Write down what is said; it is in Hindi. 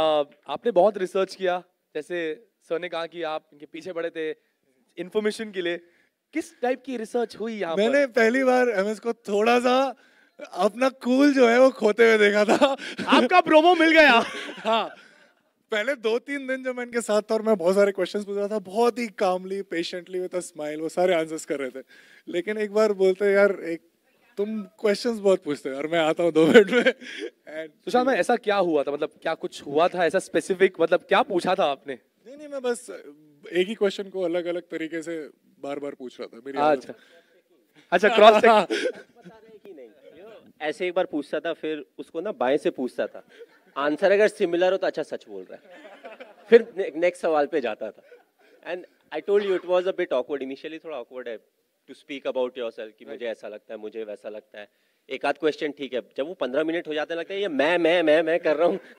आपने बहुत रिसर्च किया जैसे सर ने कहा कि आप इनके पीछे पड़े थे इन्फॉर्मेशन के लिए किस टाइप की रिसर्च हुई यहाँ मैंने पर? पहली बार एमएस को थोड़ा सा अपना कूल जो है वो खोते हुए देखा था आपका प्रोमो मिल गया हाँ पहले दो तीन दिन जब मैं इनके साथ था और मैं बहुत सारे क्वेश्चंस पूछ रहा था बहुत ही calmly patiently with a smile वो सारे आंसर्स कर रहे थे लेकिन एक बार बोलते यार एक तुम क्वेश्चंस बहुत पूछते हो और मैं आता हूँ दो मिनट में एंड सुशांत भाई ऐसा क्या हुआ था मतलब क्या कुछ हुआ था ऐसा स्पेसिफिक मतलब क्या पूछा था आपने नहीं नहीं मैं बस एक ही क्वेश्चन को अलग अलग तरीके से बार बार पूछ रहा था मेरी अच्छा अच्छा क्रॉस नहीं ऐसे एक बार पूछता था फिर उसको ना बाएं से पूछता था आंसर अगर सिमिलर हो तो अच्छा सच बोल रहा है फिर नेक्स्ट सवाल पे जाता था and I told you it was a bit awkward initially थोड़ा ऑकवर्ड है to speak about yourself कि right. मुझे ऐसा लगता है मुझे वैसा लगता है एक आध क्वेश्चन ठीक है जब वो पंद्रह मिनट हो जाते लगता है ये मैं मैं मैं मैं कर रहा हूँ